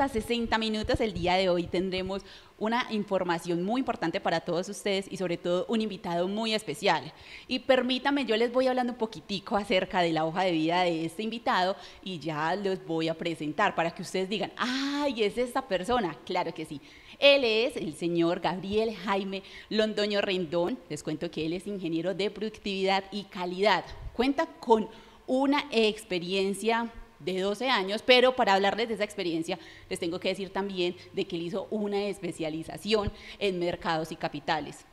a 60 minutos. El día de hoy tendremos una información muy importante para todos ustedes y sobre todo un invitado muy especial. Y permítame, yo les voy hablando un poquitico acerca de la hoja de vida de este invitado y ya los voy a presentar para que ustedes digan, ¡ay, es esta persona! Claro que sí. Él es el señor Gabriel Jaime Londoño Rendón. Les cuento que él es ingeniero de productividad y calidad. Cuenta con una experiencia de 12 años, pero para hablarles de esa experiencia les tengo que decir también de que él hizo una especialización en mercados y capitales.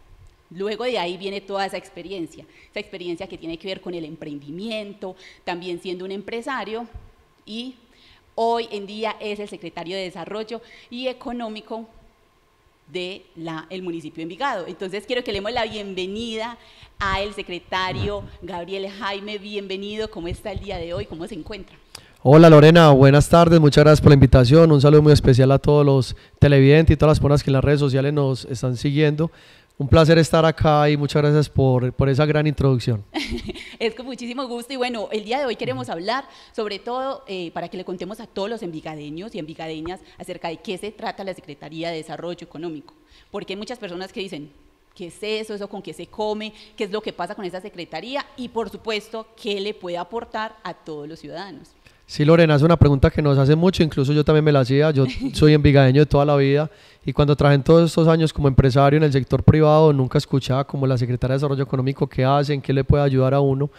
Luego de ahí viene toda esa experiencia, esa experiencia que tiene que ver con el emprendimiento, también siendo un empresario y hoy en día es el secretario de Desarrollo y Económico de el municipio de Envigado. Entonces quiero que le demos la bienvenida al secretario Gabriel Jaime. Bienvenido, ¿cómo está el día de hoy? ¿Cómo se encuentra? Hola Lorena, buenas tardes, muchas gracias por la invitación. Un saludo muy especial a todos los televidentes y todas las personas que en las redes sociales nos están siguiendo. Un placer estar acá y muchas gracias por, esa gran introducción. es con muchísimo gusto y bueno, el día de hoy queremos hablar sobre todo eh, para que le contemos a todos los envigadeños y envigadeñas acerca de qué se trata la Secretaría de Desarrollo Económico. Porque hay muchas personas que dicen, ¿Qué es eso? ¿Eso con qué se come? ¿Qué es lo que pasa con esa secretaría? Y por supuesto, ¿qué le puede aportar a todos los ciudadanos? Sí, Lorena, es una pregunta que nos hace mucho, incluso yo también me la hacía, yo soy envigadeño de toda la vida y cuando traje en todos estos años como empresario en el sector privado, nunca escuchaba como la Secretaría de Desarrollo Económico qué hacen, qué le puede ayudar a uno.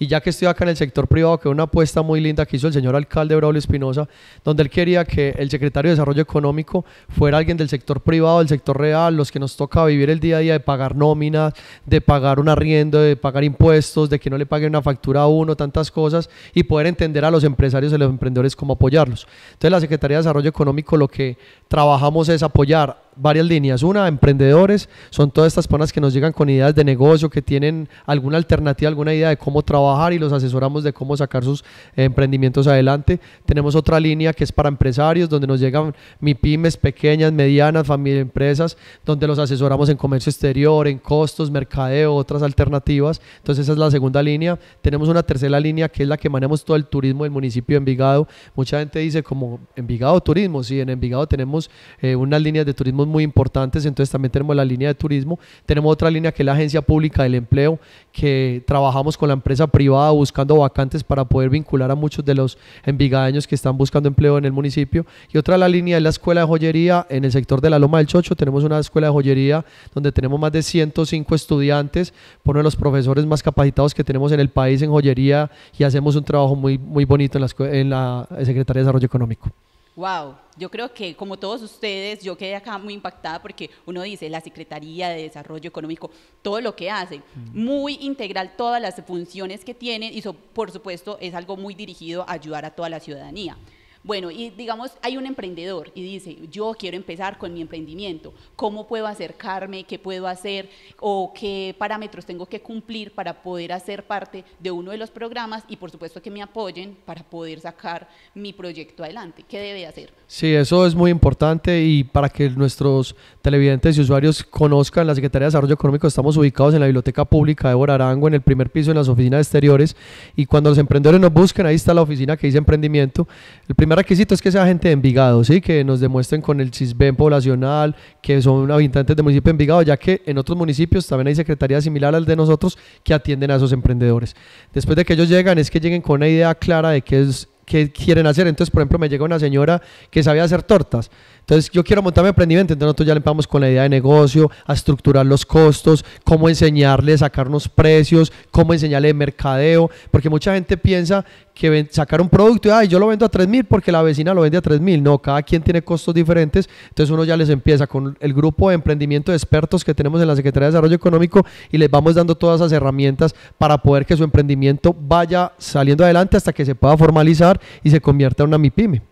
Y ya que estoy acá en el sector privado, que una apuesta muy linda que hizo el señor alcalde Braulio Espinosa, donde él quería que el secretario de Desarrollo Económico fuera alguien del sector privado, del sector real, los que nos toca vivir el día a día de pagar nóminas, de pagar un arriendo, de pagar impuestos, de que no le paguen una factura a uno, tantas cosas, y poder entender a los empresarios y a los emprendedores cómo apoyarlos. Entonces la Secretaría de Desarrollo Económico lo que trabajamos es apoyar varias líneas. Una, emprendedores, son todas estas personas que nos llegan con ideas de negocio, que tienen alguna alternativa, alguna idea de cómo trabajar y los asesoramos de cómo sacar sus eh, emprendimientos adelante. Tenemos otra línea que es para empresarios, donde nos llegan MIPIMES pequeñas, medianas, familia, empresas, donde los asesoramos en comercio exterior, en costos, mercadeo, otras alternativas. Entonces esa es la segunda línea. Tenemos una tercera línea que es la que manejamos todo el turismo del municipio de Envigado. Mucha gente dice como Envigado Turismo, sí, en Envigado tenemos eh, una línea. líneas de turismo muy importantes, entonces también tenemos la línea de turismo, tenemos otra línea que es la Agencia Pública del Empleo, que trabajamos con la empresa privada buscando vacantes para poder vincular a muchos de los envigadeños que están buscando empleo en el municipio, y otra la línea es la Escuela de Joyería en el sector de la Loma del Chocho, tenemos una escuela de joyería donde tenemos más de 105 estudiantes, uno de los profesores más capacitados que tenemos en el país en joyería y hacemos un trabajo muy, muy bonito en la Secretaría de Desarrollo Económico. Wow, yo creo que como todos ustedes, yo quedé acá muy impactada porque uno dice la Secretaría de Desarrollo Económico, todo lo que hace, mm. muy integral todas las funciones que tiene y por supuesto es algo muy dirigido a ayudar a toda la ciudadanía. Bueno, y digamos, hay un emprendedor y dice, yo quiero empezar con mi emprendimiento, ¿cómo puedo acercarme? ¿Qué puedo hacer? ¿O qué parámetros tengo que cumplir para poder hacer parte de uno de los programas? Y por supuesto que me apoyen para poder sacar mi proyecto adelante. ¿Qué debe hacer? Sí, eso es muy importante y para que nuestros televidentes y usuarios conozcan, la Secretaría de Desarrollo Económico estamos ubicados en la Biblioteca Pública de Borarango, en el primer piso, en las oficinas exteriores. Y cuando los emprendedores nos busquen, ahí está la oficina que dice emprendimiento. El primer requisito es que sea gente de Envigado, ¿sí? que nos demuestren con el CISBEN poblacional, que son habitantes del municipio de Envigado, ya que en otros municipios también hay secretarías similares al de nosotros que atienden a esos emprendedores. Después de que ellos llegan, es que lleguen con una idea clara de qué es, qué quieren hacer. Entonces, por ejemplo, me llega una señora que sabía hacer tortas. Entonces, yo quiero montar mi emprendimiento, entonces nosotros ya le empezamos con la idea de negocio, a estructurar los costos, cómo enseñarle a sacar precios, cómo enseñarle mercadeo, porque mucha gente piensa que sacar un producto y Ay, yo lo vendo a 3 mil porque la vecina lo vende a 3000 mil. No, cada quien tiene costos diferentes. Entonces uno ya les empieza con el grupo de emprendimiento de expertos que tenemos en la Secretaría de Desarrollo Económico y les vamos dando todas las herramientas para poder que su emprendimiento vaya saliendo adelante hasta que se pueda formalizar y se convierta en una MIPYME.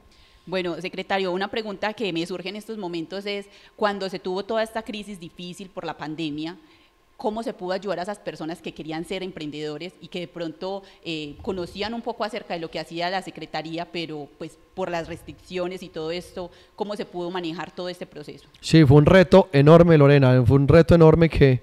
Bueno, secretario, una pregunta que me surge en estos momentos es, cuando se tuvo toda esta crisis difícil por la pandemia, ¿cómo se pudo ayudar a esas personas que querían ser emprendedores y que de pronto eh, conocían un poco acerca de lo que hacía la secretaría, pero pues por las restricciones y todo esto, cómo se pudo manejar todo este proceso? Sí, fue un reto enorme, Lorena, fue un reto enorme que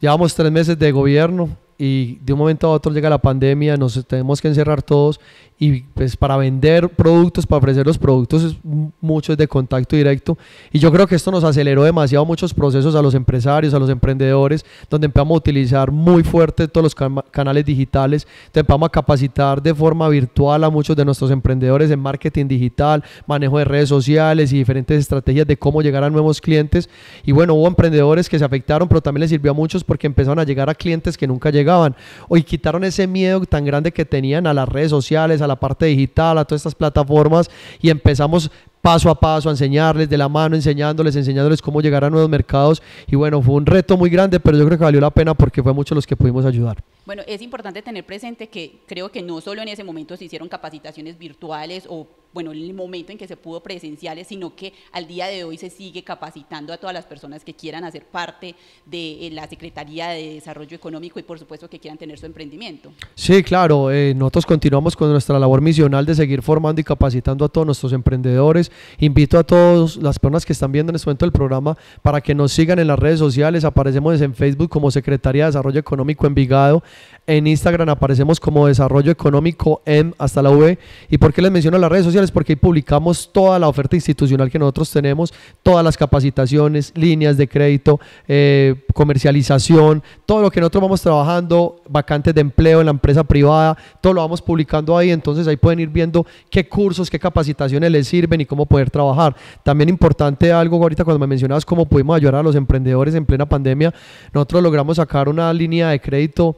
llevamos tres meses de gobierno, y de un momento a otro llega la pandemia, nos tenemos que encerrar todos y pues para vender productos, para ofrecer los productos, es mucho de contacto directo. Y yo creo que esto nos aceleró demasiado muchos procesos a los empresarios, a los emprendedores, donde empezamos a utilizar muy fuerte todos los canales digitales, Entonces empezamos a capacitar de forma virtual a muchos de nuestros emprendedores en marketing digital, manejo de redes sociales y diferentes estrategias de cómo llegar a nuevos clientes. Y bueno, hubo emprendedores que se afectaron, pero también les sirvió a muchos porque empezaron a llegar a clientes que nunca llegaron llegaban. Hoy quitaron ese miedo tan grande que tenían a las redes sociales, a la parte digital, a todas estas plataformas y empezamos paso a paso a enseñarles de la mano, enseñándoles, enseñándoles cómo llegar a nuevos mercados. Y bueno, fue un reto muy grande, pero yo creo que valió la pena porque fue muchos los que pudimos ayudar. Bueno, es importante tener presente que creo que no solo en ese momento se hicieron capacitaciones virtuales o, bueno, en el momento en que se pudo presenciales, sino que al día de hoy se sigue capacitando a todas las personas que quieran hacer parte de eh, la Secretaría de Desarrollo Económico y, por supuesto, que quieran tener su emprendimiento. Sí, claro, eh, nosotros continuamos con nuestra labor misional de seguir formando y capacitando a todos nuestros emprendedores. Invito a todas las personas que están viendo en este momento el programa para que nos sigan en las redes sociales. Aparecemos en Facebook como Secretaría de Desarrollo Económico Envigado en Instagram aparecemos como Desarrollo Económico M hasta la V. ¿Y por qué les menciono las redes sociales? Porque ahí publicamos toda la oferta institucional que nosotros tenemos, todas las capacitaciones, líneas de crédito, eh, comercialización, todo lo que nosotros vamos trabajando, vacantes de empleo en la empresa privada, todo lo vamos publicando ahí. Entonces ahí pueden ir viendo qué cursos, qué capacitaciones les sirven y cómo poder trabajar. También importante algo ahorita cuando me mencionabas cómo pudimos ayudar a los emprendedores en plena pandemia. Nosotros logramos sacar una línea de crédito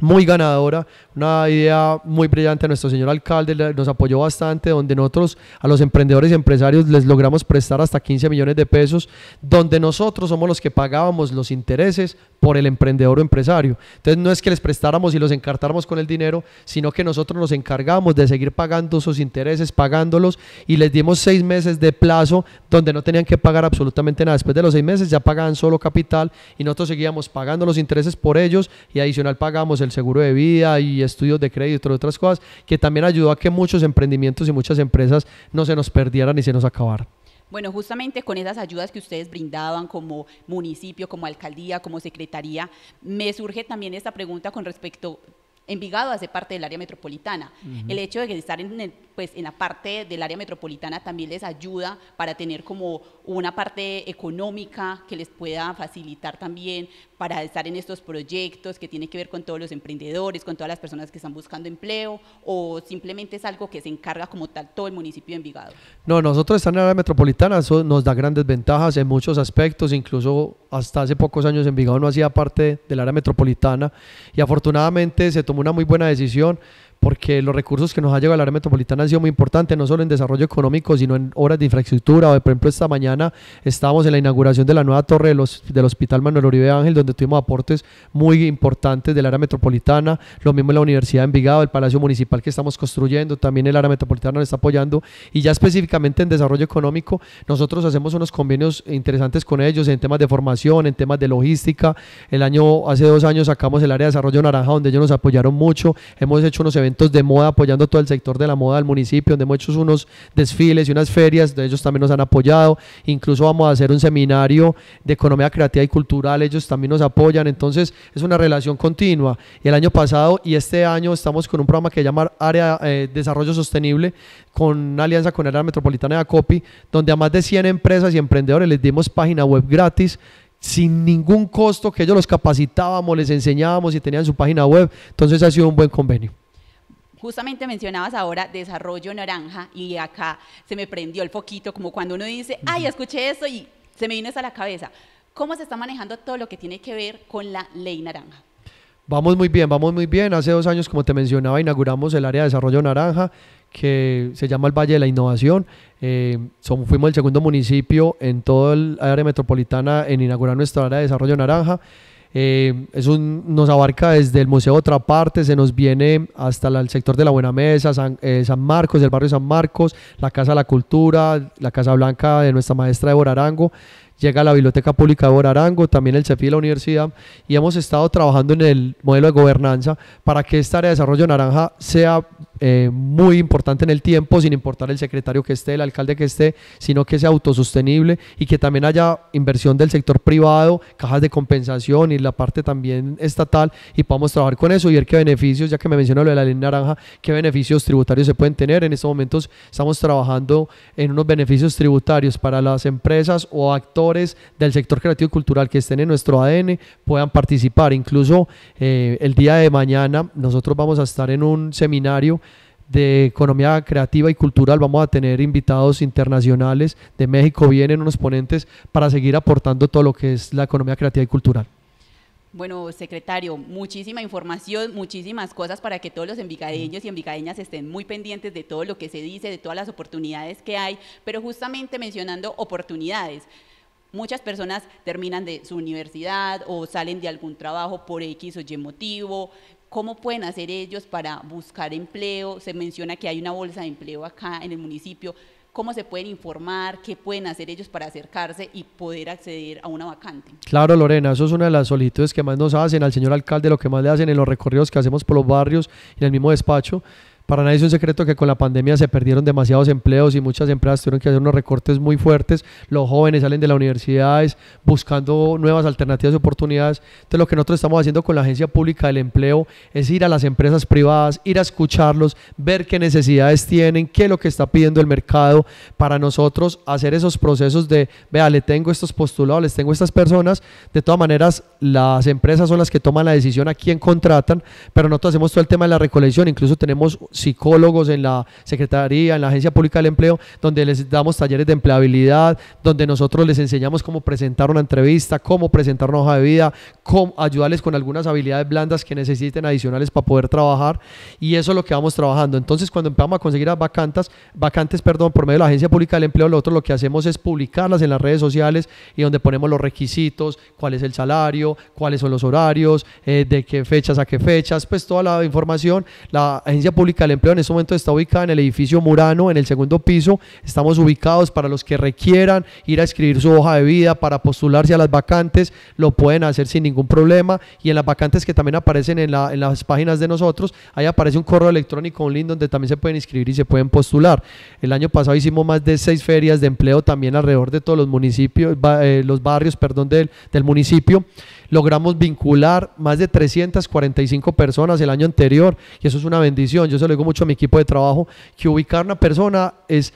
muy ganadora, una idea muy brillante. Nuestro señor alcalde nos apoyó bastante, donde nosotros a los emprendedores y empresarios les logramos prestar hasta 15 millones de pesos, donde nosotros somos los que pagábamos los intereses por el emprendedor o empresario. Entonces no es que les prestáramos y los encartáramos con el dinero, sino que nosotros nos encargamos de seguir pagando sus intereses, pagándolos y les dimos seis meses de plazo donde no tenían que pagar absolutamente nada. Después de los seis meses ya pagaban solo capital y nosotros seguíamos pagando los intereses por ellos y adicional pagamos el el seguro de vida y estudios de crédito, otras cosas, que también ayudó a que muchos emprendimientos y muchas empresas no se nos perdieran y se nos acabaran. Bueno, justamente con esas ayudas que ustedes brindaban como municipio, como alcaldía, como secretaría, me surge también esta pregunta con respecto Envigado hace parte del área metropolitana. El hecho de que estar en el pues en la parte del área metropolitana también les ayuda para tener como una parte económica que les pueda facilitar también para estar en estos proyectos que tiene que ver con todos los emprendedores, con todas las personas que están buscando empleo o simplemente es algo que se encarga como tal todo el municipio de Envigado? No, nosotros estar en el área metropolitana, eso nos da grandes ventajas en muchos aspectos, incluso hasta hace pocos años Envigado no hacía parte del área metropolitana y afortunadamente se tomó una muy buena decisión porque los recursos que nos ha llegado el área metropolitana han sido muy importantes, no solo en desarrollo económico, sino en obras de infraestructura. Por ejemplo, esta mañana estábamos en la inauguración de la nueva torre los, del Hospital Manuel Oribe Ángel, donde tuvimos aportes muy importantes del área metropolitana. Lo mismo en la Universidad de Envigado, el Palacio Municipal que estamos construyendo, también el área metropolitana nos está apoyando. Y ya específicamente en desarrollo económico, nosotros hacemos unos convenios interesantes con ellos en temas de formación, en temas de logística. El año, hace dos años sacamos el área de desarrollo naranja, donde ellos nos apoyaron mucho. Hemos hecho unos eventos eventos de moda, apoyando todo el sector de la moda del municipio, donde hemos hecho unos desfiles y unas ferias, ellos también nos han apoyado, incluso vamos a hacer un seminario de economía creativa y cultural, ellos también nos apoyan, entonces es una relación continua. Y el año pasado y este año estamos con un programa que se llama Área eh, Desarrollo Sostenible, con una alianza con el área metropolitana de ACOPI, donde a más de 100 empresas y emprendedores les dimos página web gratis sin ningún costo, que ellos los capacitábamos, les enseñábamos y tenían su página web. Entonces ha sido un buen convenio. Justamente mencionabas ahora desarrollo naranja y acá se me prendió el foquito, como cuando uno dice, ay, escuché eso y se me vino hasta a la cabeza. ¿Cómo se está manejando todo lo que tiene que ver con la ley naranja? Vamos muy bien, vamos muy bien. Hace dos años, como te mencionaba, inauguramos el área de desarrollo naranja, que se llama el Valle de la Innovación. Eh, fuimos el segundo municipio en todo el área metropolitana en inaugurar nuestra área de desarrollo naranja. Eh, eso nos abarca desde el Museo Otra Parte, se nos viene hasta el sector de la Buena Mesa, eh, San, Marcos, el barrio San Marcos, la Casa de la Cultura, la Casa Blanca de nuestra maestra de Borarango, llega a la Biblioteca Pública de Borarango, también el CEPI de la Universidad, y hemos estado trabajando en el modelo de gobernanza para que esta área de desarrollo naranja sea eh, muy importante en el tiempo, sin importar el secretario que esté, el alcalde que esté, sino que sea autosostenible y que también haya inversión del sector privado, cajas de compensación y la parte también estatal y podamos trabajar con eso y ver qué beneficios, ya que me mencionó lo de la ley naranja, qué beneficios tributarios se pueden tener. En estos momentos estamos trabajando en unos beneficios tributarios para las empresas o actores del sector creativo y cultural que estén en nuestro ADN puedan participar. Incluso eh, el día de mañana nosotros vamos a estar en un seminario de economía creativa y cultural. Vamos a tener invitados internacionales de México, vienen unos ponentes para seguir aportando todo lo que es la economía creativa y cultural. Bueno, secretario, muchísima información, muchísimas cosas para que todos los envicadeños y envicadeñas estén muy pendientes de todo lo que se dice, de todas las oportunidades que hay, pero justamente mencionando oportunidades. Muchas personas terminan de su universidad o salen de algún trabajo por X o Y motivo, ¿Cómo pueden hacer ellos para buscar empleo? Se menciona que hay una bolsa de empleo acá en el municipio. ¿Cómo se pueden informar? ¿Qué pueden hacer ellos para acercarse y poder acceder a una vacante? Claro, Lorena, eso es una de las solicitudes que más nos hacen al señor alcalde, lo que más le hacen en los recorridos que hacemos por los barrios, en el mismo despacho para nadie es un secreto que con la pandemia se perdieron demasiados empleos y muchas empresas tuvieron que hacer unos recortes muy fuertes. Los jóvenes salen de las universidades buscando nuevas alternativas y oportunidades. Entonces lo que nosotros estamos haciendo con la Agencia Pública del Empleo es ir a las empresas privadas, ir a escucharlos, ver qué necesidades tienen, qué es lo que está pidiendo el mercado para nosotros hacer esos procesos de, vea, le tengo estos postulados, les tengo estas personas. De todas maneras, las empresas son las que toman la decisión a quién contratan, pero nosotros hacemos todo el tema de la recolección. Incluso tenemos psicólogos en la Secretaría, en la Agencia Pública del Empleo, donde les damos talleres de empleabilidad, donde nosotros les enseñamos cómo presentar una entrevista, cómo presentar una hoja de vida, cómo ayudarles con algunas habilidades blandas que necesiten adicionales para poder trabajar. Y eso es lo que vamos trabajando. Entonces, cuando empezamos a conseguir vacantes, perdón, por medio de la Agencia Pública del Empleo, nosotros lo que hacemos es publicarlas en las redes sociales y donde ponemos los requisitos, cuál es el salario, cuáles son los horarios, eh, de qué fechas a qué fechas, pues toda la información. La Agencia Pública el Empleo en este momento está ubicado en el edificio Murano, en el segundo piso. Estamos ubicados para los que requieran ir a escribir su hoja de vida, para postularse a las vacantes, lo pueden hacer sin ningún problema. Y en las vacantes que también aparecen en, las páginas de nosotros, ahí aparece un correo electrónico, un link donde también se pueden inscribir y se pueden postular. El año pasado hicimos más de seis ferias de empleo también alrededor de todos los municipios, eh, los barrios, perdón, del municipio logramos vincular más de 345 personas el año anterior y eso es una bendición. Yo se lo digo mucho a mi equipo de trabajo que ubicar una persona es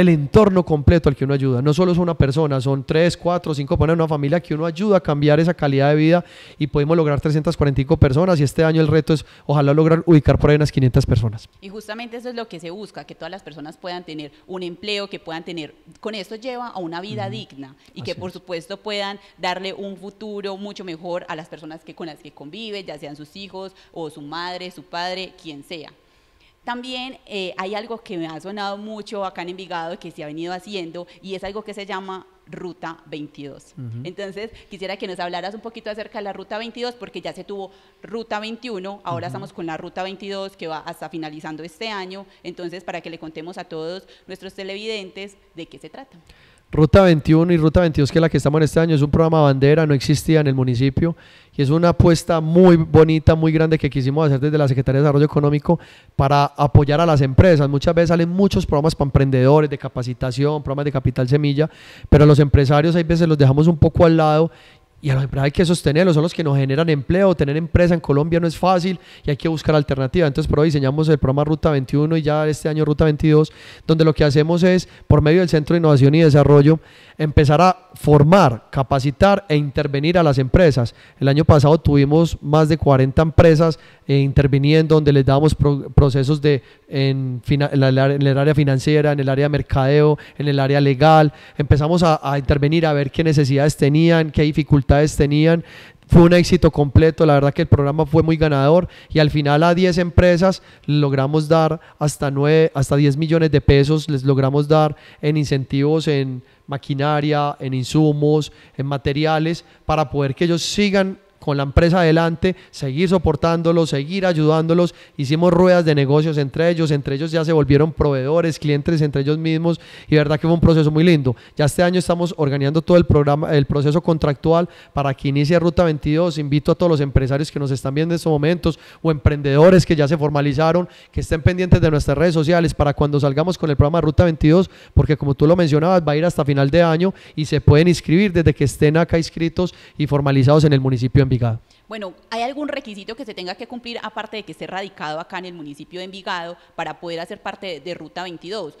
el entorno completo al que uno ayuda. No solo es una persona, son tres, cuatro, cinco, poner una familia que uno ayuda a cambiar esa calidad de vida y podemos lograr 345 personas y este año el reto es ojalá lograr ubicar por ahí unas 500 personas. Y justamente eso es lo que se busca, que todas las personas puedan tener un empleo, que puedan tener, con esto lleva a una vida digna y que por supuesto puedan darle un futuro mucho mejor a las personas que, con las que convive, ya sean sus hijos o su madre, su padre, quien sea. También eh, hay algo que me ha sonado mucho acá en Envigado que se ha venido haciendo y es algo que se llama Ruta 22. Entonces, quisiera que nos hablaras un poquito acerca de la Ruta 22, porque ya se tuvo Ruta 21, ahora estamos con la Ruta 22 que va hasta finalizando este año. Entonces, para que le contemos a todos nuestros televidentes de qué se trata. Ruta 21 y Ruta 22, que es la que estamos en este año, es un programa bandera, no existía en el municipio y es una apuesta muy bonita, muy grande que quisimos hacer desde la Secretaría de Desarrollo Económico para apoyar a las empresas. Muchas veces salen muchos programas para emprendedores, de capacitación, programas de capital semilla, pero a los empresarios hay veces los dejamos un poco al lado y a hay que sostenerlos, son los que nos generan empleo. Tener empresa en Colombia no es fácil y hay que buscar alternativas. Entonces, por hoy diseñamos el programa Ruta 21 y ya este año Ruta 22, donde lo que hacemos es, por medio del Centro de Innovación y Desarrollo, empezar a formar, capacitar e intervenir a las empresas. El año pasado tuvimos más de 40 empresas e interviniendo, donde les damos procesos de, en, el área financiera, en el área de mercadeo, en el área legal. Empezamos a, intervenir, a ver qué necesidades tenían, qué dificultades tenían, fue un éxito completo, la verdad que el programa fue muy ganador y al final a 10 empresas logramos dar hasta 9, hasta 10 millones de pesos, les logramos dar en incentivos en maquinaria, en insumos, en materiales, para poder que ellos sigan con la empresa adelante, seguir soportándolos, seguir ayudándolos. Hicimos ruedas de negocios entre ellos, entre ellos ya se volvieron proveedores, clientes entre ellos mismos y verdad que fue un proceso muy lindo. Ya este año estamos organizando todo el programa, el proceso contractual para que inicie Ruta 22. Invito a todos los empresarios que nos están viendo en estos momentos o emprendedores que ya se formalizaron, que estén pendientes de nuestras redes sociales para cuando salgamos con el programa Ruta 22, porque como tú lo mencionabas, va a ir hasta final de año y se pueden inscribir desde que estén acá inscritos y formalizados en el municipio Envigado? Bueno, ¿hay algún requisito que se tenga que cumplir aparte de que esté radicado acá en el municipio de Envigado para poder hacer parte de, de Ruta 22?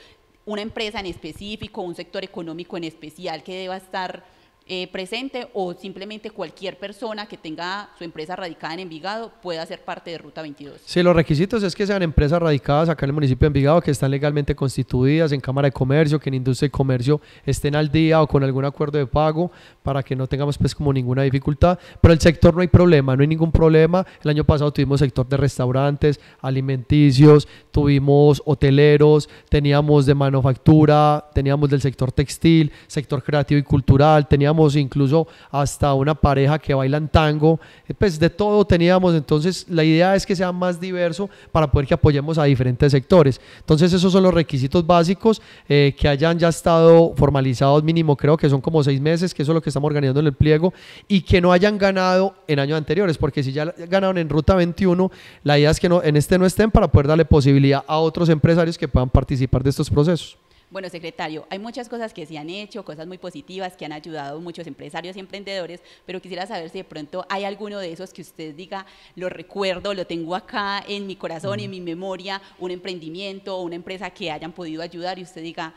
¿Una empresa en específico, un sector económico en especial que deba estar eh, presente o simplemente cualquier persona que tenga su empresa radicada en Envigado pueda ser parte de Ruta 22. Sí, los requisitos es que sean empresas radicadas acá en el municipio de Envigado, que están legalmente constituidas en Cámara de Comercio, que en Industria y Comercio estén al día o con algún acuerdo de pago para que no tengamos pues como ninguna dificultad. Pero el sector no hay problema, no hay ningún problema. El año pasado tuvimos sector de restaurantes, alimenticios, tuvimos hoteleros, teníamos de manufactura, teníamos del sector textil, sector creativo y cultural, teníamos incluso hasta una pareja que en tango, eh, pues de todo teníamos, entonces la idea es que sea más diverso para poder que apoyemos a diferentes sectores. Entonces esos son los requisitos básicos eh, que hayan ya estado formalizados mínimo, creo que son como seis meses, que eso es lo que estamos organizando en el pliego, y que no hayan ganado en años anteriores, porque si ya ganaron en Ruta 21, la idea es que no, en este no estén para poder darle posibilidad a otros empresarios que puedan participar de estos procesos. Bueno, secretario, hay muchas cosas que se han hecho, cosas muy positivas que han ayudado a muchos empresarios y emprendedores, pero quisiera saber si de pronto hay alguno de esos que usted diga, lo recuerdo, lo tengo acá en mi corazón, y en mi memoria, un emprendimiento o una empresa que hayan podido ayudar y usted diga,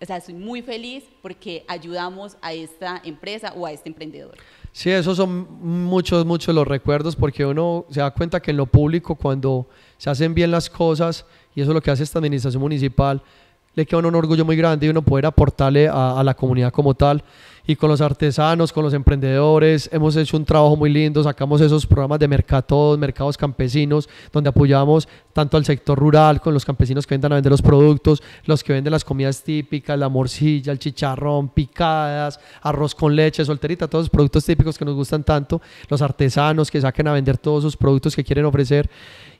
o sea, soy muy feliz porque ayudamos a esta empresa o a este emprendedor. Sí, esos son muchos, muchos los recuerdos porque uno se da cuenta que en lo público cuando se hacen bien las cosas, y eso es lo que hace esta administración municipal, le queda un orgullo muy grande y uno poder aportarle a, a, la comunidad como tal. Y con los artesanos, con los emprendedores, hemos hecho un trabajo muy lindo. Sacamos esos programas de mercados, mercados campesinos, donde apoyamos tanto al sector rural, con los campesinos que vendan a vender los productos, los que venden las comidas típicas, la morcilla, el chicharrón, picadas, arroz con leche, solterita, todos los productos típicos que nos gustan tanto. Los artesanos que saquen a vender todos sus productos que quieren ofrecer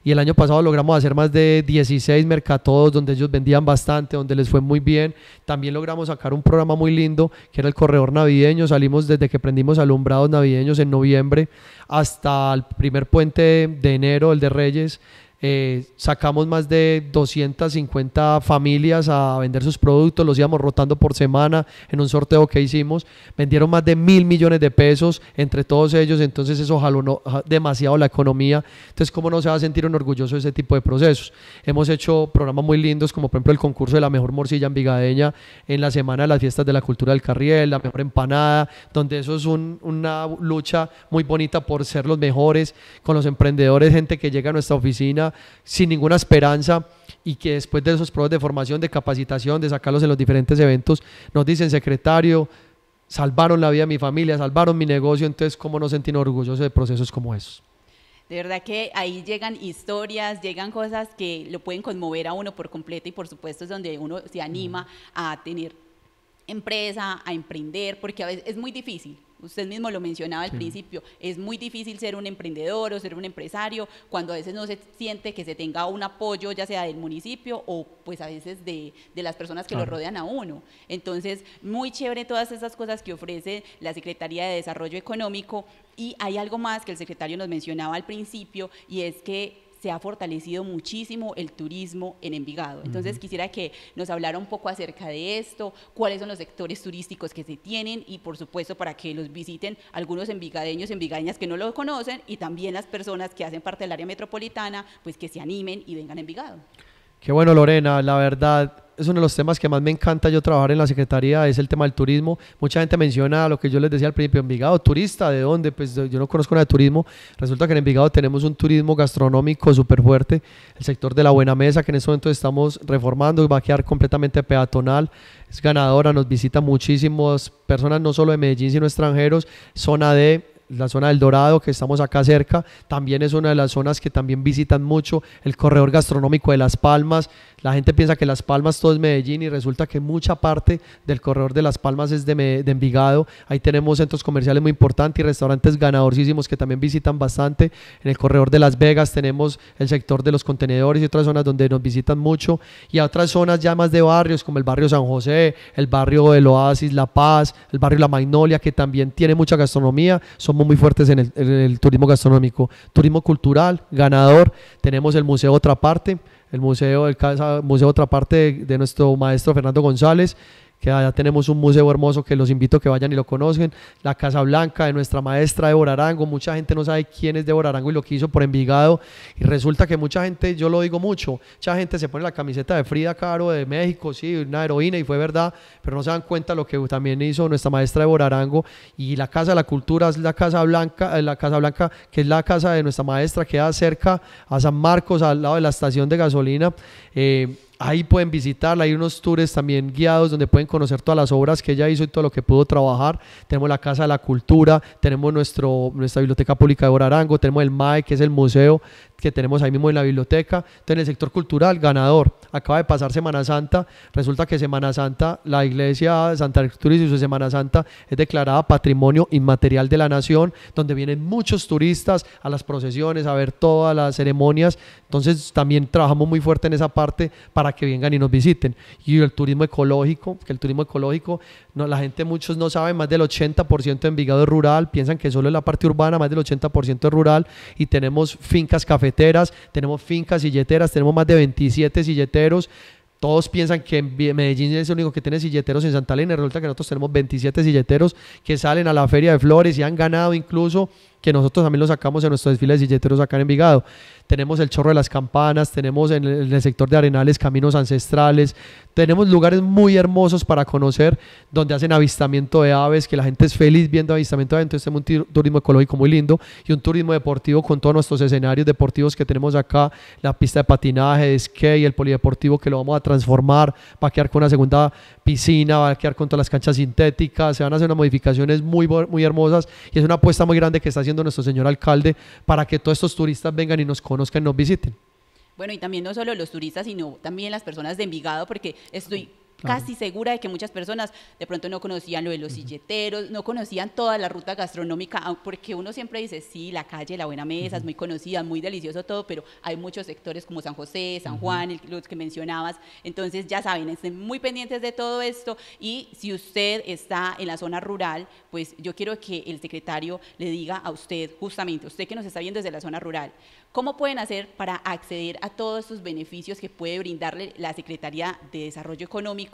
y el año pasado logramos hacer más de 16 mercatodos donde ellos vendían bastante, donde les fue muy bien. También logramos sacar un programa muy lindo que era el corredor navideño. Salimos desde que prendimos alumbrados navideños en noviembre hasta el primer puente de enero, el de Reyes. Eh, sacamos más de 250 familias a vender sus productos, los íbamos rotando por semana en un sorteo que hicimos. Vendieron más de mil millones de pesos entre todos ellos, entonces eso jalonó demasiado la economía. Entonces, ¿cómo no se va a sentir un orgulloso de ese tipo de procesos? Hemos hecho programas muy lindos, como por ejemplo el concurso de la mejor morcilla ambigadeña en la semana de las fiestas de la cultura del Carriel, la mejor empanada, donde eso es una lucha muy bonita por ser los mejores con los emprendedores, gente que llega a nuestra oficina sin ninguna esperanza y que después de esos pruebas de formación, de capacitación, de sacarlos en los diferentes eventos, nos dicen, secretario, salvaron la vida de mi familia, salvaron mi negocio, entonces, ¿cómo no sentir orgullosos de procesos como esos? De verdad que ahí llegan historias, llegan cosas que lo pueden conmover a uno por completo y por supuesto es donde uno se anima a tener empresa, a emprender, porque a veces es muy difícil. Usted mismo lo mencionaba al principio, es muy difícil ser un emprendedor o ser un empresario cuando a veces no se siente que se tenga un apoyo, ya sea del municipio o pues a veces de, las personas que lo rodean a uno. Entonces, muy chévere todas esas cosas que ofrece la Secretaría de Desarrollo Económico y hay algo más que el secretario nos mencionaba al principio y es que se ha fortalecido muchísimo el turismo en Envigado. Entonces quisiera que nos hablara un poco acerca de esto, cuáles son los sectores turísticos que se tienen y por supuesto para que los visiten algunos envigadeños, envigadeñas que no lo conocen y también las personas que hacen parte del área metropolitana, pues que se animen y vengan a Envigado. Qué bueno Lorena, la verdad es uno de los temas que más me encanta yo trabajar en la Secretaría, es el tema del turismo. Mucha gente menciona lo que yo les decía al principio, Envigado, turista, ¿de dónde? Pues yo no conozco nada de turismo. Resulta que en Envigado tenemos un turismo gastronómico súper fuerte, el sector de la Buena Mesa, que en este momento estamos reformando, y va a quedar completamente peatonal, es ganadora, nos visita muchísimas personas, no solo de Medellín, sino extranjeros, zona de la zona del Dorado, que estamos acá cerca, también es una de las zonas que también visitan mucho, el corredor gastronómico de Las Palmas, la gente piensa que Las Palmas todo es Medellín y resulta que mucha parte del corredor de Las Palmas es de, de Envigado. Ahí tenemos centros comerciales muy importantes y restaurantes ganadorísimos que también visitan bastante. En el corredor de Las Vegas tenemos el sector de los contenedores y otras zonas donde nos visitan mucho. Y a otras zonas ya más de barrios como el barrio San José, el barrio del Oasis, La Paz, el barrio La Magnolia, que también tiene mucha gastronomía. Somos muy fuertes en el, en el turismo gastronómico. Turismo cultural, ganador. Tenemos el Museo Otra Parte el museo, el museo otra parte de, de nuestro maestro Fernando González, que allá tenemos un museo hermoso que los invito a que vayan y lo conozcan, la Casa Blanca de nuestra maestra Débora Arango, mucha gente no sabe quién es Débora Arango y lo que hizo por Envigado, y resulta que mucha gente, yo lo digo mucho, mucha gente se pone la camiseta de Frida Caro de México, sí, una heroína y fue verdad, pero no se dan cuenta lo que también hizo nuestra maestra Débora Arango y la Casa de la Cultura es la Casa Blanca, eh, la Casa Blanca que es la casa de nuestra maestra, queda cerca a San Marcos, al lado de la estación de gasolina, eh, Ahí pueden visitarla, hay unos tours también guiados donde pueden conocer todas las obras que ella hizo y todo lo que pudo trabajar. Tenemos la Casa de la Cultura, tenemos nuestro, nuestra Biblioteca Pública de Orarango, tenemos el MAE, que es el museo que tenemos ahí mismo en la biblioteca. Entonces, en el sector cultural, ganador. Acaba de pasar Semana Santa. Resulta que Semana Santa, la iglesia Santa Arcturis y su Semana Santa es declarada Patrimonio Inmaterial de la Nación, donde vienen muchos turistas a las procesiones, a ver todas las ceremonias. Entonces, también trabajamos muy fuerte en esa parte para que vengan y nos visiten. Y el turismo ecológico, que el turismo ecológico la gente, muchos no saben, más del 80% de Envigado es rural, piensan que solo es la parte urbana, más del 80% es rural y tenemos fincas cafeteras, tenemos fincas silleteras, tenemos más de 27 silleteros. Todos piensan que Medellín es el único que tiene silleteros en Santa Elena, resulta que nosotros tenemos 27 silleteros que salen a la Feria de Flores y han ganado incluso que nosotros también lo sacamos en nuestro desfile de silleteros acá en Envigado. Tenemos el Chorro de las Campanas, tenemos en el, sector de Arenales caminos ancestrales, tenemos lugares muy hermosos para conocer donde hacen avistamiento de aves, que la gente es feliz viendo avistamiento de aves, entonces es un turismo ecológico muy lindo y un turismo deportivo con todos nuestros escenarios deportivos que tenemos acá, la pista de patinaje, de skate, el polideportivo que lo vamos a transformar, va a quedar con una segunda piscina, va a quedar con todas las canchas sintéticas, se van a hacer unas modificaciones muy, muy hermosas y es una apuesta muy grande que está haciendo nuestro señor alcalde para que todos estos turistas vengan y nos conozcan nos visiten. Bueno, y también no solo los turistas, sino también las personas de Envigado, porque estoy casi segura de que muchas personas de pronto no conocían lo de los silleteros, no conocían toda la ruta gastronómica, porque uno siempre dice, sí, la calle, la buena mesa, es muy conocida, muy delicioso todo, pero hay muchos sectores como San José, San Juan, los que mencionabas. Entonces, ya saben, estén muy pendientes de todo esto y si usted está en la zona rural, pues yo quiero que el secretario le diga a usted, justamente, usted que nos está viendo desde la zona rural, ¿cómo pueden hacer para acceder a todos esos beneficios que puede brindarle la Secretaría de Desarrollo Económico?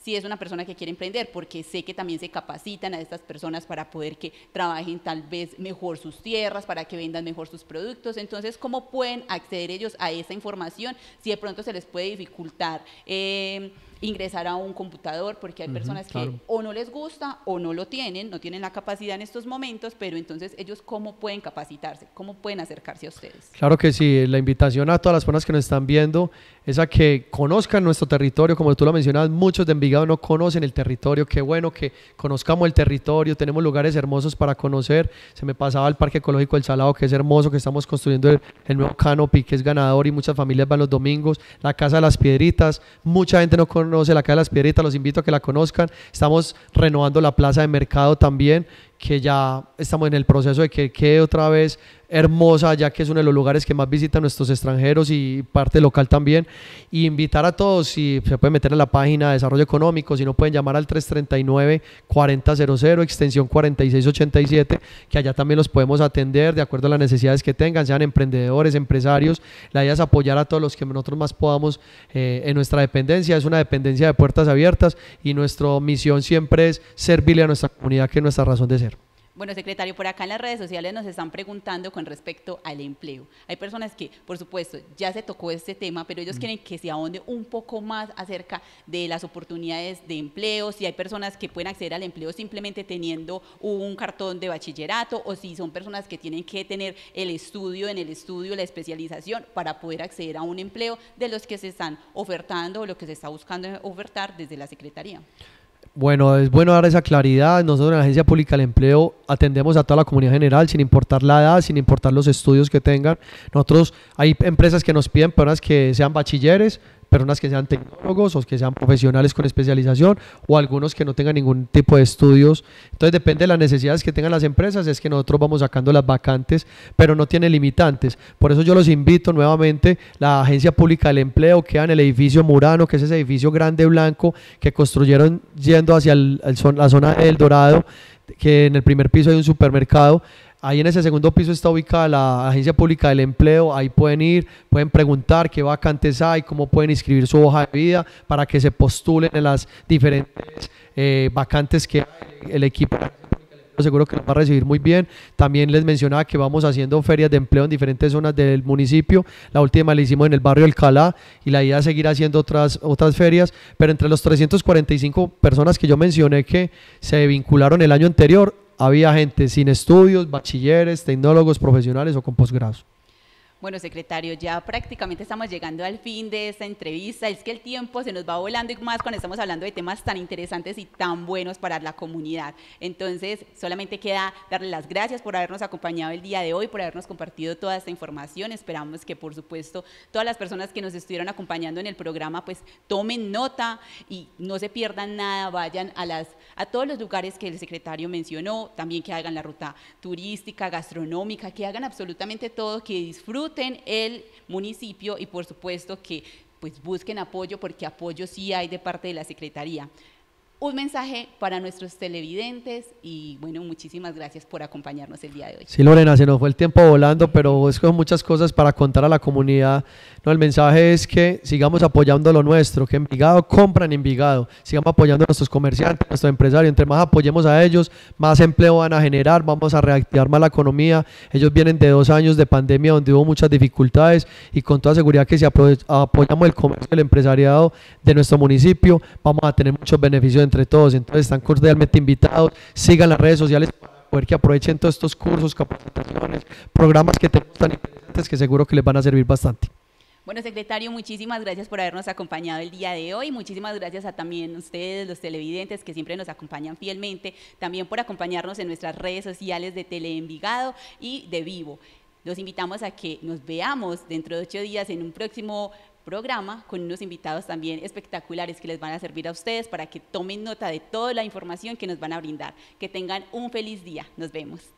si es una persona que quiere emprender, porque sé que también se capacitan a estas personas para poder que trabajen tal vez mejor sus tierras, para que vendan mejor sus productos. Entonces, ¿cómo pueden acceder ellos a esa información si de pronto se les puede dificultar? Eh, ingresar a un computador, porque hay personas que o no les gusta o no lo tienen, no tienen la capacidad en estos momentos, pero entonces ellos cómo pueden capacitarse, cómo pueden acercarse a ustedes. Claro que sí, eh, la invitación a todas las personas que nos están viendo es a que conozcan nuestro territorio, como tú lo mencionabas, muchos de Envigado no conocen el territorio, qué bueno que conozcamos el territorio, tenemos lugares hermosos para conocer, se me pasaba el Parque Ecológico El Salado, que es hermoso, que estamos construyendo el, el nuevo canopy, que es ganador y muchas familias van los domingos, la Casa de las Piedritas, mucha gente no conoce no se la cae las Piedritas, los invito a que la conozcan. Estamos renovando la plaza de mercado también, que ya estamos en el proceso de que quede otra vez hermosa, ya que es uno de los lugares que más visitan nuestros extranjeros y parte local también. Y invitar a todos, si se pueden meter en la página de Desarrollo Económico, si no pueden llamar al 339-4000, extensión 4687, que allá también los podemos atender de acuerdo a las necesidades que tengan, sean emprendedores, empresarios. La idea es apoyar a todos los que nosotros más podamos eh, en nuestra dependencia. Es una dependencia de puertas abiertas y nuestra misión siempre es servirle a nuestra comunidad, que es nuestra razón de ser. Bueno, secretario, por acá en las redes sociales nos están preguntando con respecto al empleo. Hay personas que, por supuesto, ya se tocó este tema, pero ellos mm. quieren que se ahonde un poco más acerca de las oportunidades de empleo, si hay personas que pueden acceder al empleo simplemente teniendo un cartón de bachillerato o si son personas que tienen que tener el estudio, en el estudio, la especialización para poder acceder a un empleo de los que se están ofertando o lo que se está buscando ofertar desde la Secretaría. Bueno, es bueno dar esa claridad. Nosotros en la Agencia Pública del Empleo atendemos a toda la comunidad general, sin importar la edad, sin importar los estudios que tengan. Nosotros hay empresas que nos piden personas que sean bachilleres, personas que sean tecnólogos o que sean profesionales con especialización o algunos que no tengan ningún tipo de estudios. Entonces depende de las necesidades que tengan las empresas, es que nosotros vamos sacando las vacantes, pero no tiene limitantes. Por eso yo los invito nuevamente, la Agencia Pública del Empleo queda en el edificio Murano, que es ese edificio grande blanco que construyeron yendo hacia el, la zona El Dorado que en el primer piso hay un supermercado, Ahí en ese segundo piso está ubicada la Agencia Pública del Empleo. Ahí pueden ir, pueden preguntar qué vacantes hay, cómo pueden inscribir su hoja de vida para que se postulen en las diferentes eh, vacantes que hay. El equipo de la Agencia Pública del Empleo seguro que lo va a recibir muy bien. También les mencionaba que vamos haciendo ferias de empleo en diferentes zonas del municipio. La última la hicimos en el barrio Alcalá y la idea es seguir haciendo otras, otras ferias. Pero entre los 345 personas que yo mencioné que se vincularon el año anterior, había gente sin estudios, bachilleres, tecnólogos, profesionales o con posgrados. Bueno, secretario, ya prácticamente estamos llegando al fin de esta entrevista. Es que el tiempo se nos va volando y más cuando estamos hablando de temas tan interesantes y tan buenos para la comunidad. Entonces, solamente queda darle las gracias por habernos acompañado el día de hoy, por habernos compartido toda esta información. Esperamos que, por supuesto, todas las personas que nos estuvieron acompañando en el programa, pues tomen nota y no se pierdan nada, vayan a, las, a todos los lugares que el secretario mencionó, también que hagan la ruta turística, gastronómica, que hagan absolutamente todo, que disfruten el municipio y por supuesto que pues busquen apoyo porque apoyo sí hay de parte de la Secretaría un mensaje para nuestros televidentes y bueno, muchísimas gracias por acompañarnos el día de hoy. Sí, Lorena, se nos fue el tiempo volando, pero es con muchas cosas para contar a la comunidad. No, el mensaje es que sigamos apoyando lo nuestro, que Envigado compran en Envigado, sigamos apoyando a nuestros comerciantes, a nuestros empresarios, entre más apoyemos a ellos, más empleo van a generar, vamos a reactivar más la economía. Ellos vienen de dos años de pandemia donde hubo muchas dificultades y con toda seguridad que si apoyamos el comercio, el empresariado de nuestro municipio, vamos a tener muchos beneficios entre todos. Entonces están cordialmente invitados, sigan las redes sociales para poder que aprovechen todos estos cursos, capacitaciones, programas que tenemos tan interesantes que seguro que les van a servir bastante. Bueno, secretario, muchísimas gracias por habernos acompañado el día de hoy. Muchísimas gracias a también ustedes, los televidentes, que siempre nos acompañan fielmente. También por acompañarnos en nuestras redes sociales de Teleenvigado y de Vivo. Los invitamos a que nos veamos dentro de ocho días en un próximo programa con unos invitados también espectaculares que les van a servir a ustedes para que tomen nota de toda la información que nos van a brindar. Que tengan un feliz día. Nos vemos.